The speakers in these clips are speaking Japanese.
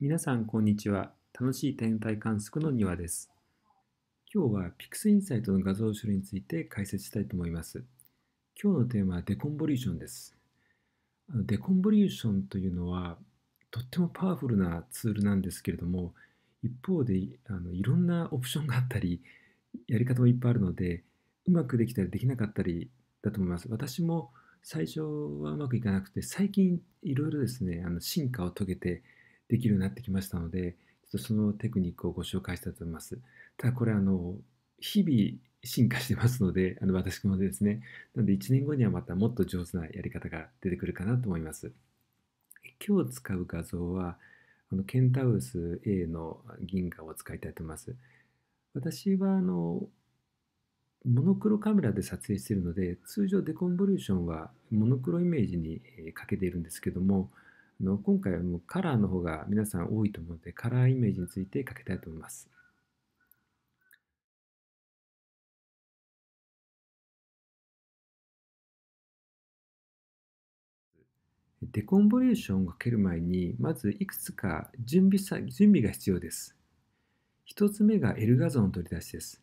皆さんこんにちは楽しい天体観測の庭です今日は PixInsight の画像処理について解説したいと思います今日のテーマはデコンボリューションですデコンボリューションというのはとってもパワフルなツールなんですけれども一方であのいろんなオプションがあったりやり方もいっぱいあるのでうまくできたりできなかったりだと思います私も最初はうまくいかなくて最近いろいろですねあの進化を遂げてできるようになってきましたので、ちょっとそのテクニックをご紹介したいと思います。ただこれあの、日々進化してますので、あの私もですね、なので1年後にはまたもっと上手なやり方が出てくるかなと思います。今日使う画像は、あのケンタウス A の銀河を使いたいと思います。私はあのモノクロカメラで撮影しているので通常デコンボリューションはモノクロイメージにかけているんですけどもの今回はもうカラーの方が皆さん多いと思うのでカラーイメージについてかけたいと思います。デコンボリューションをかける前にまずいくつか準備さ準備が必要です。1つ目がエルガゾの取り出しです。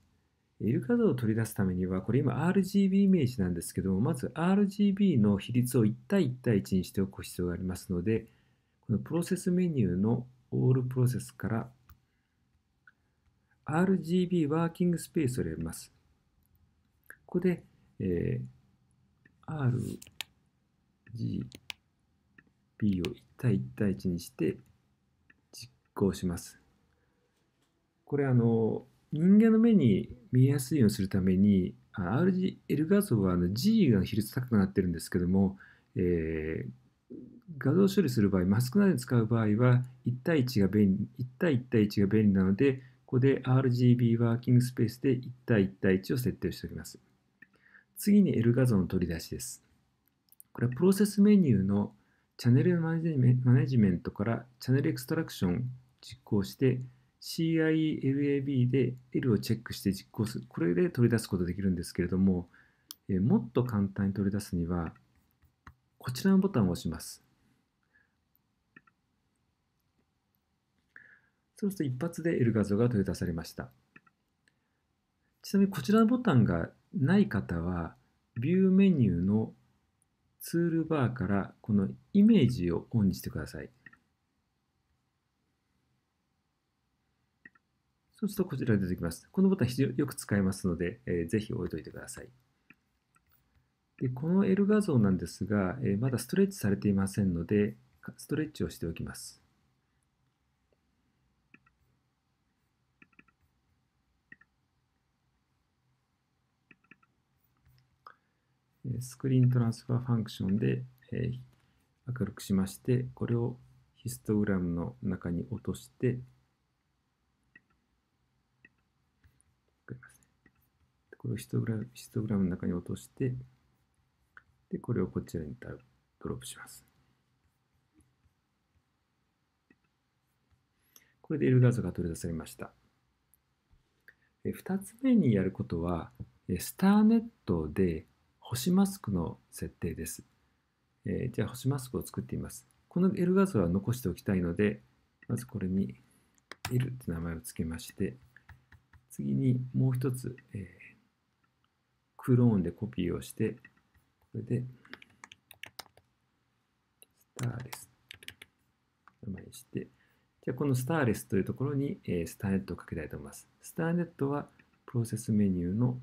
イルカ像を取り出すためには、これ今 RGB イメージなんですけども、まず RGB の比率を1対1対1にしておく必要がありますので、このプロセスメニューのオールプロセスから RGB ワーキングスペースを選びます。ここで、えー、RGB を1対1対1にして実行します。これあの人間の目に見えやすいようにするために RGL 画像は G が比率高くなってるんですけども、えー、画像処理する場合マスクなどに使う場合は1対1が便利1対1対1が便利なのでここで RGB ワーキングスペースで1対1対1を設定しておきます次に L 画像の取り出しですこれはプロセスメニューのチャンネルマネジメントからチャンネルエクストラクションを実行して CILAB で L をチェックして実行する。これで取り出すことできるんですけれども、えもっと簡単に取り出すには、こちらのボタンを押します。そうすると一発で L 画像が取り出されました。ちなみにこちらのボタンがない方は、ビューメニューのツールバーからこのイメージをオンにしてください。そうするとこちらに出てきます。このボタン非常によく使いますので、えー、ぜひ置いといてください。でこの L 画像なんですが、えー、まだストレッチされていませんので、ストレッチをしておきます。スクリーントランスファーファンクションで、えー、明るくしまして、これをヒストグラムの中に落として、これをヒストグラムヒストグラムの中に落として、で、これをこちらにドロップします。これでエル像ーが取り出されました。2つ目にやることは、スターネットで星マスクの設定です。えー、じゃあ、星マスクを作っています。このエルガーは残しておきたいので、まずこれに L って名前を付けまして、次にもう一つ、えー、クローンでコピーをして、これで、スターレス。名前にして、じゃあこのスターレスというところに、えスターネットをかけたいと思います。スターネットはプロセスメニューの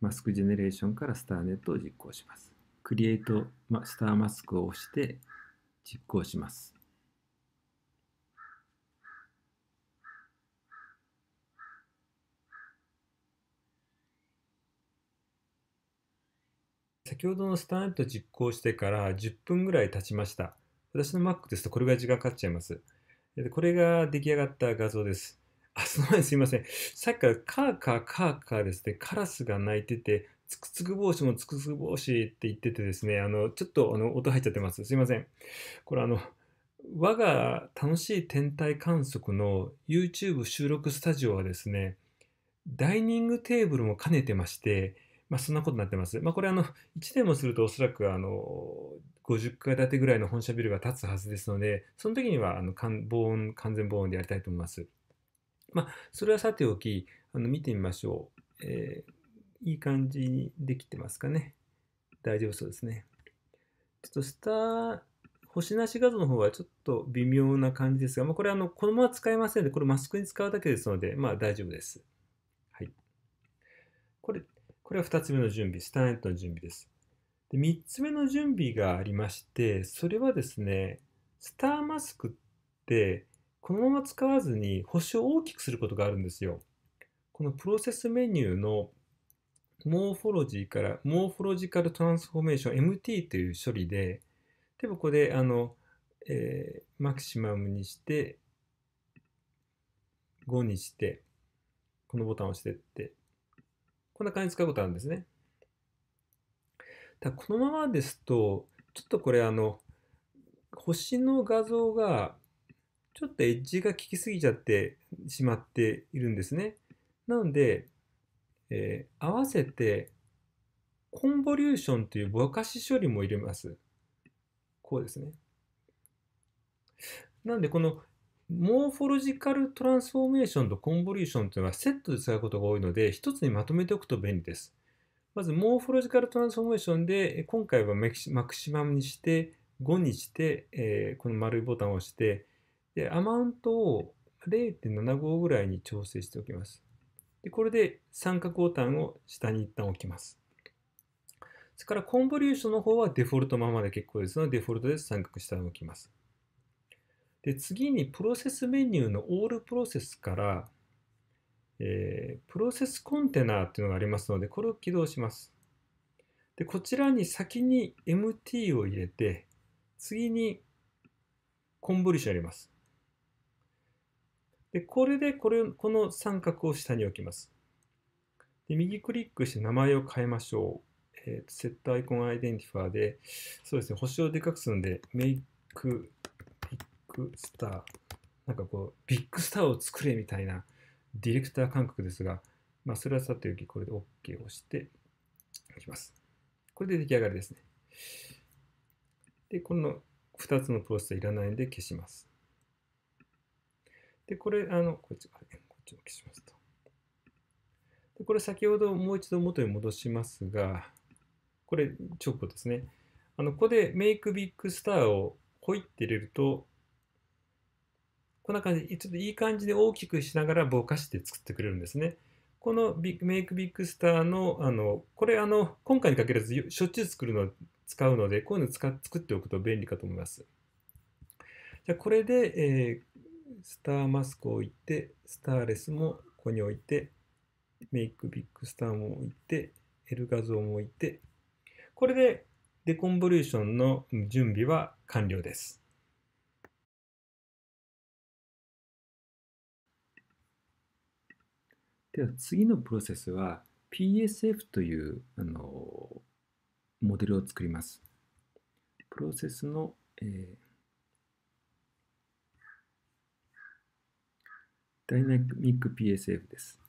マスクジェネレーションからスターネットを実行します。クリエイトスターマスクを押して実行します。先ほどのスタート実行してから10分ぐらい経ちました。私の Mac ですとこれぐらい時間かかっちゃいます。これが出来上がった画像です。あ、その前にすいません。さっきからカーカーカーカーですね、カラスが鳴いてて、つくつく帽子もつくつく帽子って言っててですね、あの、ちょっとあの音入っちゃってます。すいません。これあの、我が楽しい天体観測の YouTube 収録スタジオはですね、ダイニングテーブルも兼ねてまして、まあ、そんなことになってます。まあ、これあの、1年もするとおそらくあの50階建てぐらいの本社ビルが建つはずですので、その時にはあの防音完全防音でやりたいと思います。まあ、それはさておき、あの見てみましょう、えー、いい感じにできてますかね。大丈夫そうですね。ちょっとスター、星なし画像の方はちょっと微妙な感じですが、まあ、これあの、このまま使えませんので、これマスクに使うだけですので、まあ大丈夫です。はい。これこれは2つ目の準備、スターネットの準備です。で3つ目の準備がありまして、それはですね、スターマスクってこのまま使わずに星を大きくすることがあるんですよ。このプロセスメニューのモーフォロジーから、モーフォロジカルトランスフォーメーション MT という処理で、例えばここであの、えー、マキシマムにして、5にして、このボタンを押してって、こんな感じで使うことあるんですね。ただこのままですと、ちょっとこれあの、星の画像が、ちょっとエッジが効きすぎちゃってしまっているんですね。なので、えー、合わせて、コンボリューションというぼかし処理も入れます。こうですね。なんで、このモーフォロジカルトランスフォーメーションとコンボリューションというのはセットで使うことが多いので、一つにまとめておくと便利です。まず、モーフォロジカルトランスフォーメーションで、今回はマクシマムにして、5にして、えー、この丸いボタンを押して、で、アマウントを0.75ぐらいに調整しておきます。で、これで三角ボタンを下に一旦置きます。それから、コンボリューションの方はデフォルトままで結構ですので、デフォルトで三角下に置きます。で次にプロセスメニューのオールプロセスから、えー、プロセスコンテナーというのがありますのでこれを起動します。でこちらに先に MT を入れて次にコンボリューション入れます。でこれでこれこの三角を下に置きます。で右クリックして名前を変えましょう。えセットアイコンアイデンティファーで、そうですね、星をでかくするんで、メイクスター、なんかこう、ビッグスターを作れみたいなディレクター感覚ですが、まあ、それはさておき、これで OK を押していきます。これで出来上がりですね。で、この2つのプロセスはいらないんで消します。で、これ、あの、こっち、こっち消しますと。で、これ先ほどもう一度元に戻しますが、これ直後ですね。あの、ここで Make Big Star をホイって入れると、こんな感じで、ちょっといい感じで大きくしながらぼかして作ってくれるんですね。このビメイクビッグスターの、あの、これあの、今回に限らずしょっちゅう作るの、使うので、こういうの使作っておくと便利かと思います。じゃこれで、えー、スターマスクを置いて、スターレスもここに置いて、メイクビッグスターも置いて、L 画像も置いて、これでデコンボリューションの準備は完了です。では次のプロセスは PSF というあのモデルを作ります。プロセスの、えー、ダイナミック PSF です。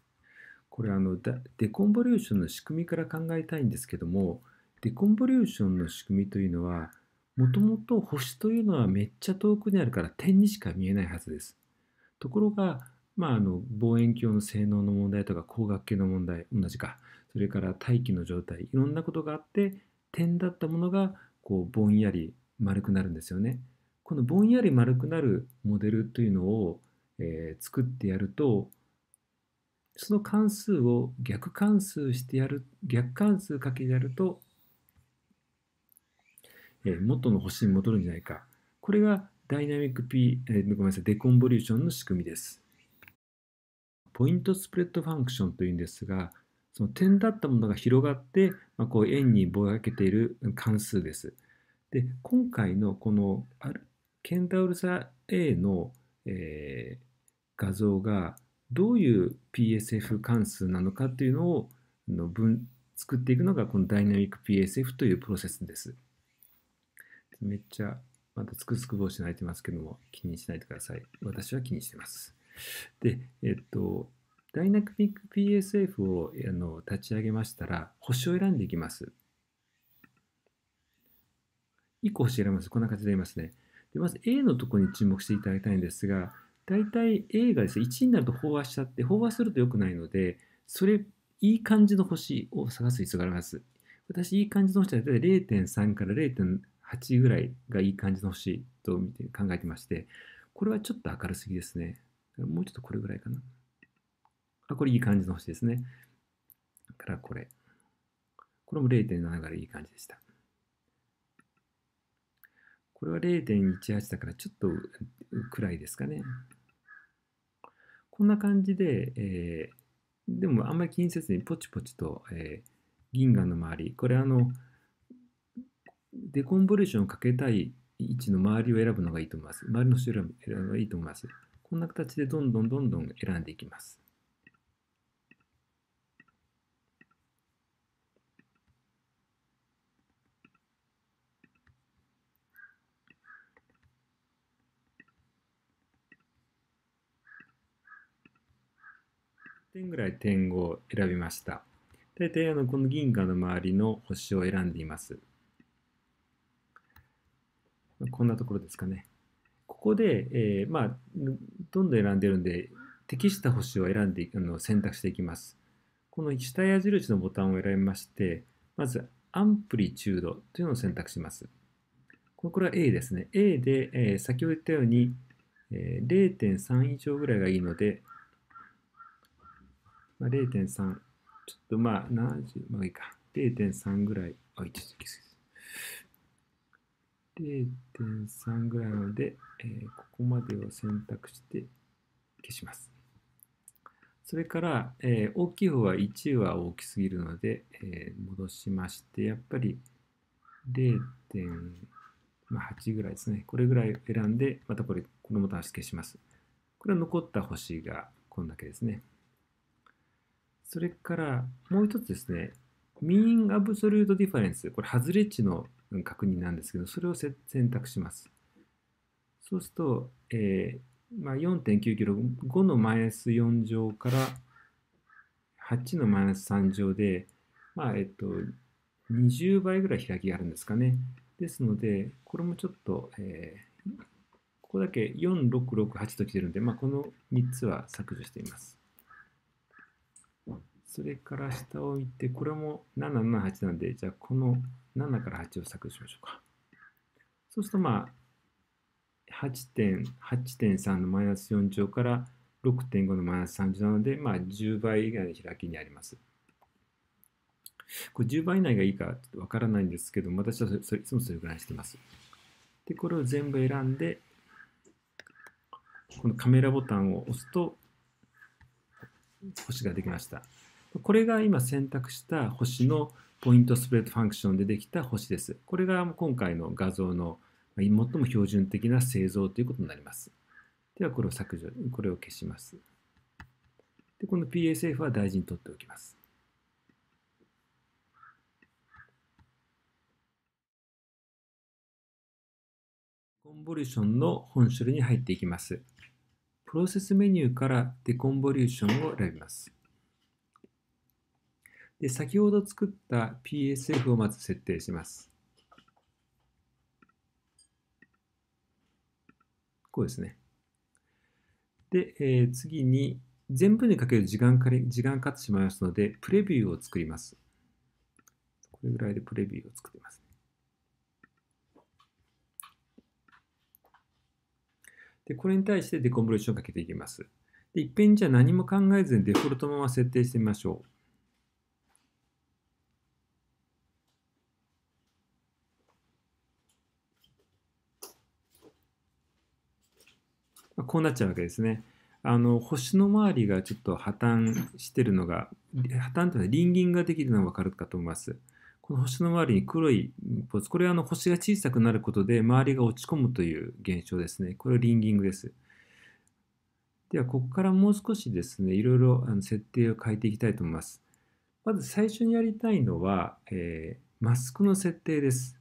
これあのデコンボリューションの仕組みから考えたいんですけどもデコンボリューションの仕組みというのはもともと星というのはめっちゃ遠くにあるから点にしか見えないはずです。ところがまあ、あの望遠鏡の性能の問題とか光学系の問題同じかそれから大気の状態いろんなことがあって点だったものがこうぼんやり丸くなるんですよね。このぼんやり丸くなるモデルというのを、えー、作ってやるとその関数を逆関数してやる逆関数かけてやると、えー、元の星に戻るんじゃないかこれがダイナミック P、えー、ごめんなさいデコンボリューションの仕組みです。ポイントスプレッドファンクションというんですが、その点だったものが広がって、まあ、こう円にぼやけている関数です。で、今回のこのケンタウルサ A の、えー、画像がどういう PSF 関数なのかというのをの分作っていくのがこのダイナミック PSF というプロセスです。めっちゃまたつくつく帽子泣いてますけども気にしないでください。私は気にしてます。で、えっと、ダイナミック PSF をあの立ち上げましたら、星を選んでいきます。1個星選びます。こんな感じで言いますね。でまず A のとこに注目していただきたいんですが、大体 A がですね、1になると飽和しちゃって、飽和すると良くないので、それ、いい感じの星を探す必要があります。私、いい感じの星は大体0.3から0.8ぐらいがいい感じの星と見て考えてまして、これはちょっと明るすぎですね。もうちょっとこれぐらいかな。あ、これいい感じの星ですね。からこれ。これも0.7からいい感じでした。これは0.18だからちょっと暗いですかね。こんな感じで、えー、でもあんまり気にせずにポチポチと、えー、銀河の周り、これあの、デコンボリューションをかけたい位置の周りを選ぶのがいいと思います。周りのりを選ぶのがいいと思います。こんな形でどんどんどんどん選んでいきます。点ぐらい点を選びました。大体あのこの銀河の周りの星を選んでいます。こんなところですかね。ここで、えー、まあ、どんどん選んでるんで、適した星を選んであの選択していきます。この下矢印のボタンを選びまして、まずアンプリチュードというのを選択します。これは A ですね。A で、えー、先ほど言ったように、えー、0.3以上ぐらいがいいので、まあ、0.3、ちょっとまあ70、まあいいか、0.3ぐらい、あ、1、0 3ぐらいなので、えー、ここまでを選択して消します。それから、えー、大きい方は1は大きすぎるので、えー、戻しまして、やっぱり0.8ぐらいですね。これぐらい選んで、またこれ、このボタンを消します。これは残った星がこんだけですね。それからもう一つですね、mean absolute difference。これ、外れ値の確認なんですけど、それを選択します。そうすると、えーまあ、4.9キロ5のマイナス4乗から8のマイナス3乗で、まあえっと、20倍ぐらい開きがあるんですかね。ですので、これもちょっと、えー、ここだけ4668と来てるんで、まあ、この3つは削除しています。それから下を見て、これも778なんで、じゃあこの7から8を削除しましょうか。そうすると、まあ、8.3のマイナス4乗から6.5のマイナス3乗なので、まあ、10倍以外の開きにあります。これ10倍以内がいいかわからないんですけども、私はそれいつもそれぐらいにしてます。で、これを全部選んで、このカメラボタンを押すと、星ができました。これが今選択した星のポイントスプレッドファンクションでできた星です。これが今回の画像の最も標準的な製造ということになります。では、これを削除、これを消します。で、この PSF は大事に取っておきます。コンボリューションの本種類に入っていきます。プロセスメニューからデコンボリューションを選びます。で先ほど作った PSF をまず設定します。こうですね。で、えー、次に、全部にかける時間か時間かかってしまいますので、プレビューを作ります。これぐらいでプレビューを作ります。で、これに対してデコンボリューションをかけていきます。で、いっぺんじゃ何も考えずにデフォルトまま設定してみましょう。こうなっちゃうわけですね。あの星の周りがちょっと破綻してるのが破綻というのは輪銀ができるのが分かるかと思います。この星の周りに黒いポーズこれはあの星が小さくなることで周りが落ち込むという現象ですね。これはリンギングです。ではここからもう少しですねいろいろ設定を変えていきたいと思います。まず最初にやりたいのは、えー、マスクの設定です。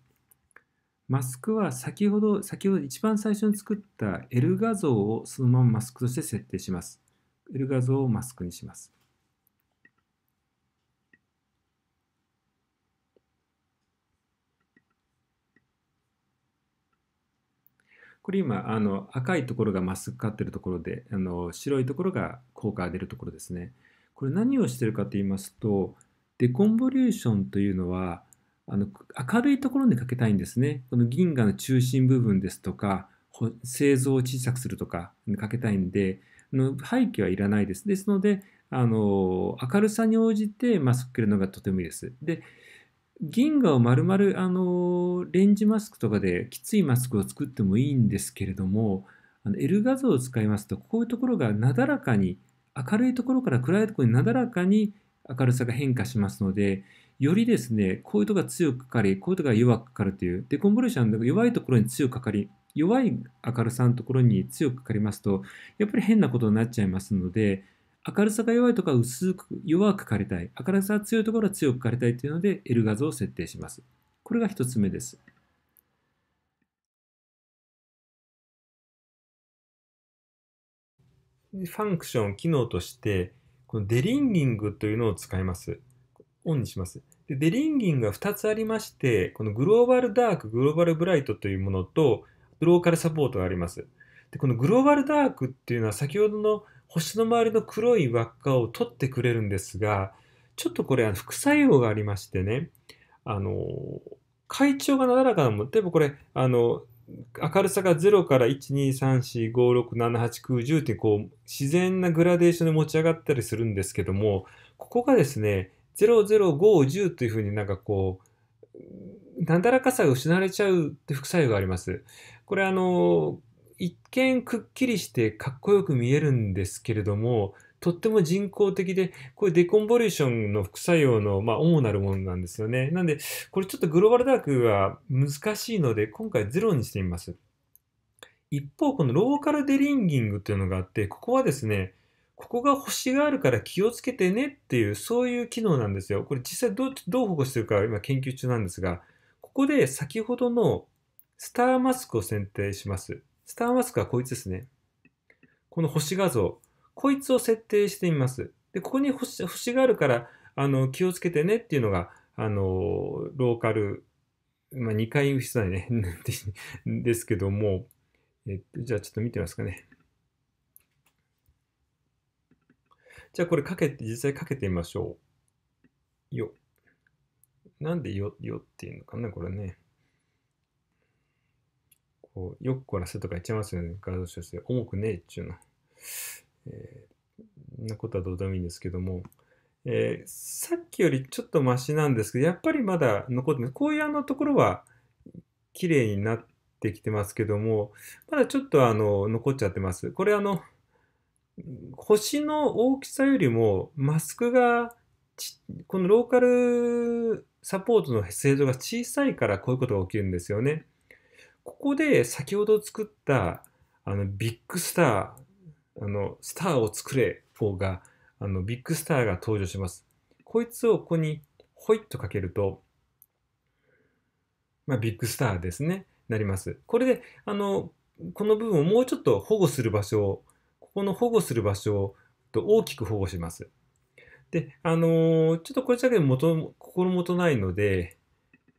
マスクは先ほど、先ほど一番最初に作った L 画像をそのままマスクとして設定します。L 画像をマスクにします。これ今、あの赤いところがマスクかっているところで、あの白いところが効果が出るところですね。これ何をしてるかと言いますと、デコンボリューションというのは、あの明るいところにかけたいんですね。この銀河の中心部分ですとか、製造を小さくするとかにかけたいんで、の背景はいらないです。ですので、あの明るさに応じてマスクをかるのがとてもいいです。で、銀河を丸々あのレンジマスクとかできついマスクを作ってもいいんですけれども、あの L 画像を使いますと、こういうところがなだらかに、明るいところから暗いところになだらかに明るさが変化しますので、よりですね、こういうとこが強くかかり、こういうとこが弱くかかるという、で、コンボレーションの弱いところに強くかかり、弱い明るさのところに強くかかりますと、やっぱり変なことになっちゃいますので、明るさが弱いところは薄く、弱くかかりたい。明るさが強いところは強くかかりたいというので、L 画像を設定します。これが1つ目です。ファンクション、機能として、このデリンギングというのを使います。オンにします。でデリンギングは2つありまして、このグローバルダーク、グローバルブライトというものと、ローカルサポートがあります。でこのグローバルダークっていうのは先ほどの星の周りの黒い輪っかを取ってくれるんですが、ちょっとこれ副作用がありましてね、あの、会長がなだらかなもん、例えばこれ、あの、明るさが0から12345678910ってこう自然なグラデーションで持ち上がったりするんですけどもここがですね00510というふうになんかこう、なんだらかさが失われちゃうって副作用があります。これあの、一見くっきりしてかっこよく見えるんですけれども、とっても人工的で、これデコンボリューションの副作用の、まあ、主なるものなんですよね。なんで、これちょっとグローバルダークが難しいので、今回ゼロにしてみます。一方、このローカルデリンギングというのがあって、ここはですね、ここが星があるから気をつけてねっていう、そういう機能なんですよ。これ実際どうどう保護してるか今研究中なんですが、ここで先ほどのスターマスクを選定します。スターマスクはこいつですね。この星画像。こいつを設定してみます。で、ここに星星があるから、あの、気をつけてねっていうのが、あの、ローカル、まあ、2回必要ないね ですけども、えっと、じゃあちょっと見てみますかね。じゃあこれかけて、実際かけてみましょう。よ。なんでよ、よっていうのかな、これね。こう、よっこらせとか言っちゃいますよね。画像として。重くねえっちゅうの。えー、なことはどうでもいいんですけども。えー、さっきよりちょっとマシなんですけど、やっぱりまだ残ってます。こういうあのところは綺麗になってきてますけども、まだちょっとあの残っちゃってます。これあの、星の大きさよりもマスクがこのローカルサポートの制度が小さいからこういうことが起きるんですよね。ここで先ほど作ったあのビッグスター、あのスターを作れ方があのビッグスターが登場します。こいつをここにホイッとかけると、まあ、ビッグスターですね、なります。これであのこの部分をもうちょっと保護する場所をこの保護する場所と大きく保護します。で、あのー、ちょっとこれだけ元心もとないので、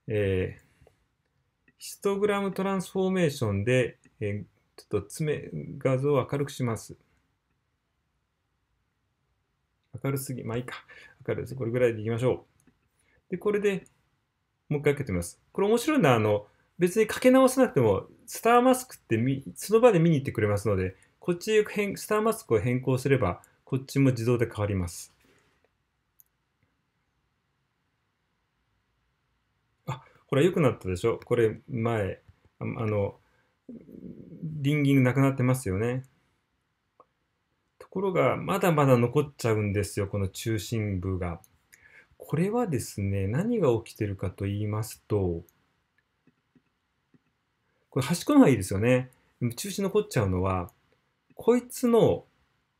えー、ヒストグラムトランスフォーメーションで、えー、ちょっと爪、画像を明るくします。明るすぎ、まあいいか。明るすぎ、これぐらいでいきましょう。で、これでもう一回かけてみます。これ面白いのは、あの、別にかけ直さなくても、スターマスクってみその場で見に行ってくれますので、こっち変スターマスクを変更すれば、こっちも自動で変わります。あ、これは良くなったでしょこれ前、あの、リンギングなくなってますよね。ところが、まだまだ残っちゃうんですよ、この中心部が。これはですね、何が起きてるかと言いますと、これ端っこの方がいいですよね。中心残っちゃうのは、こいつの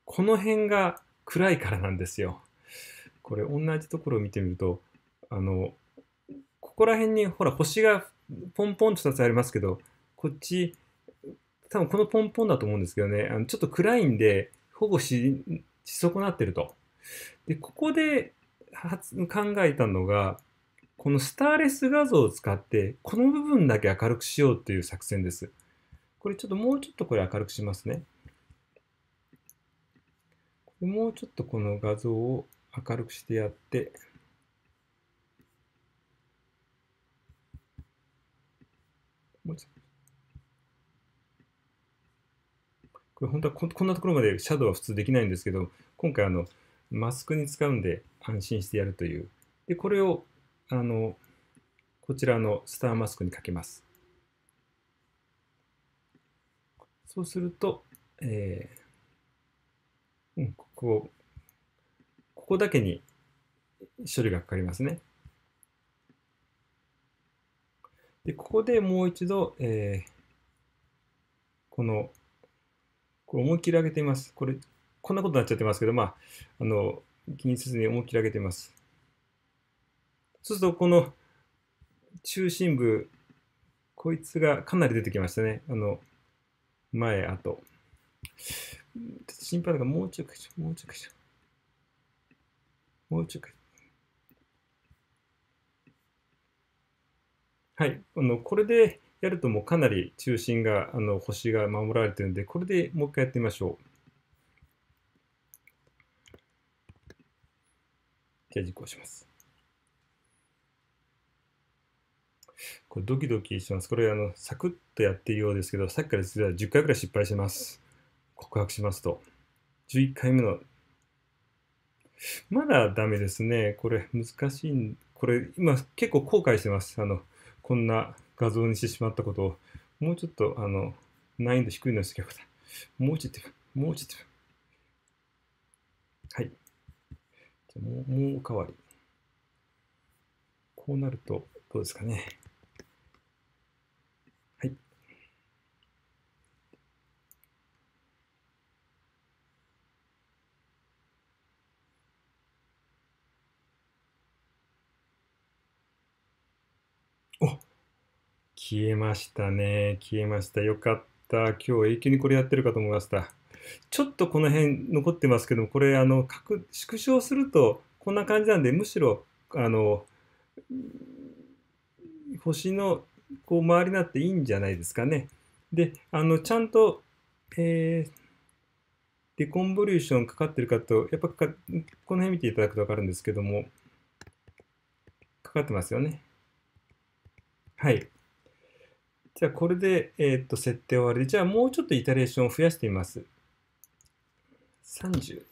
この辺が暗いからなんですよ。これ同じところを見てみるとあのここら辺にほら星がポンポンと2つありますけどこっち多分このポンポンだと思うんですけどねあのちょっと暗いんでほぼし損なってると。でここで考えたのがこのスターレス画像を使ってこの部分だけ明るくしようっていう作戦です。これちょっともうちょっとこれ明るくしますね。もうちょっとこの画像を明るくしてやって、もうちょっと。これ本当はこんなところまでシャドウは普通できないんですけど、今回あの、マスクに使うんで安心してやるという。で、これを、あの、こちらのスターマスクにかけます。そうすると、えー、ここ、ここだけに処理がかかりますね。で、ここでもう一度、えー、この、これ思い切り上げてみます。これ、こんなことになっちゃってますけど、まあ、あの、気にせずに思い切り上げてみます。そうすると、この中心部、こいつがかなり出てきましたね。あの、前、後。ちょっと心配だからもうちょい解ょ、もうちょいもうちょい解はい、あのこれでやるともうかなり中心が、あの星が守られてるんで、これでもう一回やってみましょう。じゃあ実行します。これドキドキしてます。これあのサクッとやってるようですけど、さっきから実は10回ぐらい失敗してます。告白しますと、11回目の、まだダメですね。これ難しい。これ今結構後悔してます。あの、こんな画像にしてしまったことを。もうちょっと、あの、難易度低いのですけど、もうちょっと、もうちょっと。はい。じゃもう、もうおかわり。こうなると、どうですかね。消えましたね。消えました。よかった。今日永久にこれやってるかと思いました。ちょっとこの辺残ってますけども、これあの縮小するとこんな感じなんで、むしろあの星のこう周りになっていいんじゃないですかね。で、あのちゃんと、えー、デコンボリューションかかってるかと、やっぱこの辺見ていただくと分かるんですけども、かかってますよね。はい。じゃあこれで、えー、っと設定終わりで、じゃあもうちょっとイタレーションを増やしてみます。30。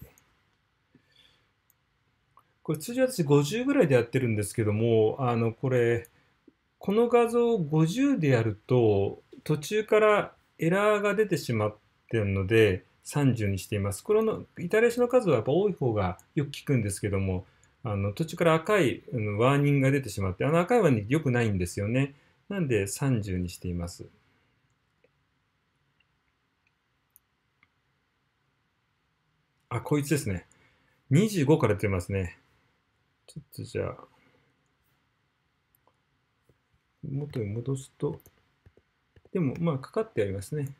これ通常私50ぐらいでやってるんですけども、あのこれ、この画像を50でやると、途中からエラーが出てしまってるので、30にしています。これのイタレーションの数はやっぱ多い方がよく効くんですけども、あの途中から赤いワーニングが出てしまって、あの赤いワーニング良くないんですよね。なんで30にしています。あ、こいつですね。25から出ますね。ちょっとじゃあ、元に戻すと、でもまあかかってありますね。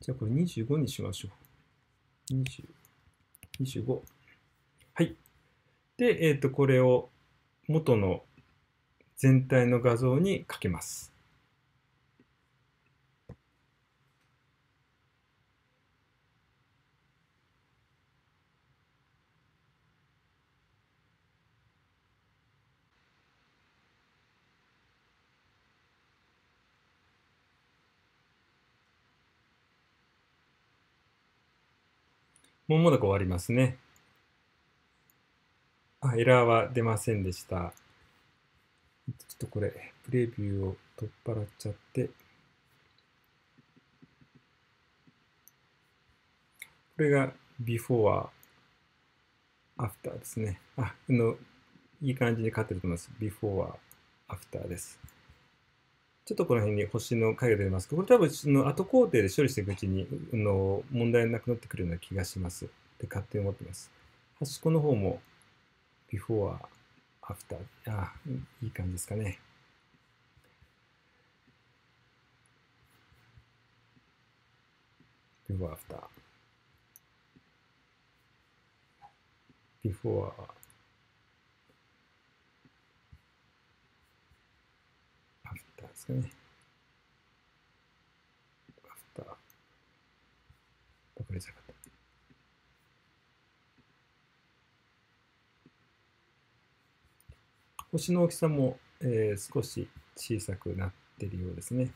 じゃあこれ25にしましょう。25。25。はい。で、えっ、ー、と、これを元の全体の画像にかけます。もうもだ終わりますね。あ、エラーは出ませんでした。ちょっとこれ、プレビューを取っ払っちゃって。これが before, after ですね。あ、の、いい感じに勝ってると思います。before, after です。ちょっとこの辺に星の影が出ますけど、これ多分その後工程で処理していくうちにの問題なくなってくるような気がします。って勝手に思ってます。端っこの方も、before, after、あいい感じですかね。before, after。before, んですかね。アフター。われりゃった。星の大きさも、えー、少し小さくなってるようですね。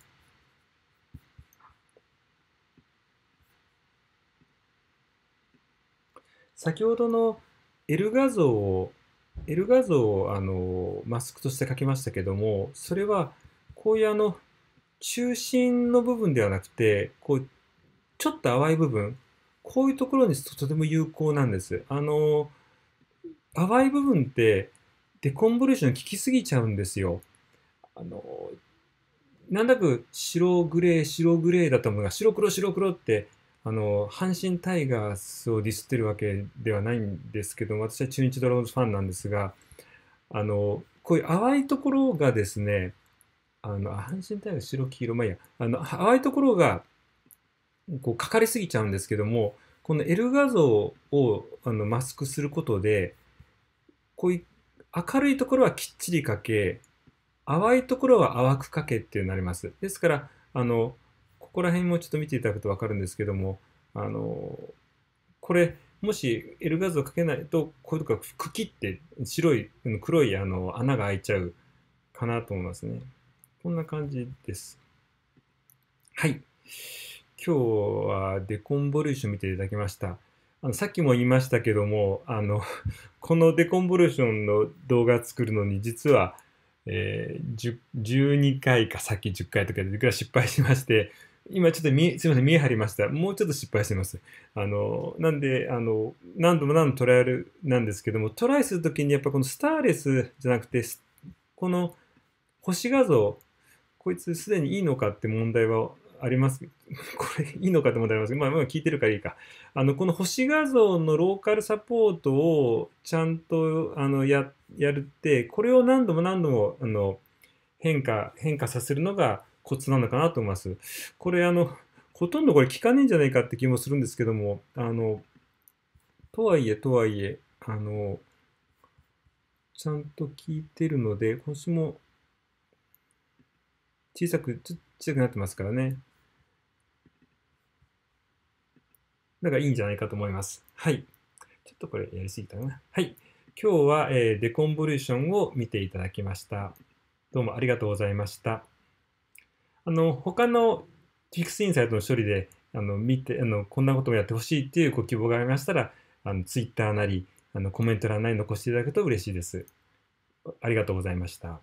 先ほどの L 画像を L 画像をあのマスクとして書きましたけどもそれはこういうあの、中心の部分ではなくて、こう、ちょっと淡い部分、こういうところにとても有効なんです。あの、淡い部分って、デコンボリューション効きすぎちゃうんですよ。あの、なんだく白グレー、白グレーだと思うが、白黒白黒って、あの、阪神タイガースをディスってるわけではないんですけど私は中日ドラゴンズファンなんですが、あの、こういう淡いところがですね、あの、阪神タイガース白黄色、まあ、いや、あの、淡いところが、こう、かかりすぎちゃうんですけども、この L 画像をあのマスクすることで、こういう明るいところはきっちりかけ、淡いところは淡くかけってなります。ですから、あの、ここら辺もちょっと見ていただくとわかるんですけども、あの、これ、もし L 画像かけないと、こういうとこが茎って白い、黒いあの穴が開いちゃうかなと思いますね。こんな感じです。はい。今日はデコンボリューション見ていただきました。あのさっきも言いましたけども、あの このデコンボリューションの動画作るのに実は、えー、12回かさっき10回とかでいくら失敗しまして、今ちょっと見すみません、見え張りました。もうちょっと失敗してます。あの、なんで、あの、何度も何度もトライアルなんですけども、トライするときにやっぱこのスターレスじゃなくて、この星画像、こいつすでにいいのかって問題はあります。これいいのかって問題ありますまあ、まあ聞いてるからいいか。あの、この星画像のローカルサポートをちゃんとあのややるって、これを何度も何度もあの変化、変化させるのがコツなのかなと思います。これあの、ほとんどこれ効かねえんじゃないかって気もするんですけども、あの、とはいえ、とはいえ、あの、ちゃんと聞いてるので、今週も小さく、ちょっと小さくなってますからね。だからいいんじゃないかと思います。はい。ちょっとこれやりすぎたな。はい。今日は、えー、デコンボリューションを見ていただきました。どうもありがとうございました。あの、他の f クスインサイトの処理で、あの、見て、あの、こんなこともやってほしいっていうご希望がありましたら、あの、Twitter なり、あの、コメント欄なり残していただくと嬉しいです。ありがとうございました。